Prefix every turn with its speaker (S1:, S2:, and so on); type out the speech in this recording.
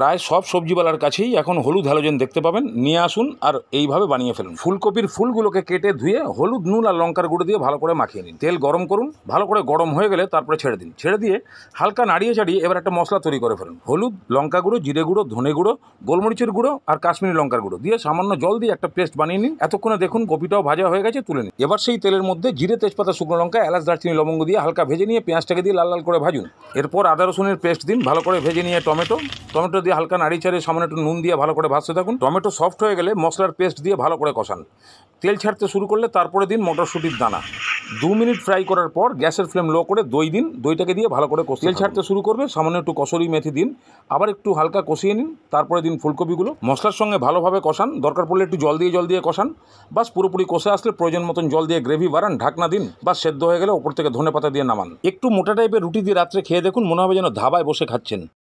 S1: প্রায় সব সবজিওয়ালার কাছেই এখন হলুদ হ্যালোজেন দেখতে পাবেন নিয়ে আসুন আর এইভাবে বানিয়ে ফেলুন ফুলকপির ফুলগুলোকে কেটে ধুয়ে হলুদ নুন আর লঙ্কার গুঁড়ো দিয়ে ভালো করে মাখিয়ে নিন তেল গরম করুন ভালো করে গরম হয়ে গেলে তারপরে ছেড়ে দিন ছেড়ে দিয়ে হালকা নাড়িয়ে চাড়িয়ে এবার একটা মশলা তৈরি করে ফেলুন হলুদ লঙ্কা গুঁড়ো জিরে গুঁড়ো ধনে গুঁড়ো গোলমরিচের গুঁড়ো আর কাশ্মীরি লঙ্কার গুঁড়ো দিয়ে সামান্য জল দিয়ে একটা পেস্ট বানিয়ে নিন এতক্ষণে দেখুন কপিটাও ভাজা হয়ে গেছে তুলে নিন এবার সেই তেলের মধ্যে জিরে তেজপাতা শুকনো লঙ্কা এলাচ দারচিনি লবঙ্গ দিয়ে হালকা ভেজে নিয়ে পেঁয়াজটাকে দিয়ে লাল লাল করে ভাজুন এরপর আদা রসুনের পেস্ট দিন ভালো করে ভেজে নিয়ে টমেটো টমেটো দিয়ে দিয়ে হালকা ছেড়ে সামান্য একটু নুন দিয়ে ভালো করে ভাসতে থাকুন টমেটো সফট হয়ে গেলে মশলার পেস্ট দিয়ে ভালো করে কষান তেল ছাড়তে শুরু করলে তারপরে দিন মটরশুঁটির দানা দু মিনিট ফ্রাই করার পর গ্যাসের ফ্লেম লো করে দই দিন দইটাকে দিয়ে ভালো করে তেল ছাড়তে শুরু করবে সামান্য একটু কসরি মেথি দিন আবার একটু হালকা কষিয়ে নিন তারপরে দিন ফুলকপিগুলো মশলার সঙ্গে ভালোভাবে কষান দরকার পড়লে একটু জল দিয়ে জল দিয়ে কষান বাস পুরোপুরি কষে আসলে প্রয়োজন মতন জল দিয়ে গ্রেভি বাড়ান ঢাকনা দিন বা সেদ্ধ হয়ে গেলে ওপর থেকে ধনে পাতা দিয়ে নামান একটু মোটা টাইপের রুটি দিয়ে রাত্রে খেয়ে দেখুন মনে হবে যেন ধাবায় বসে খাচ্ছেন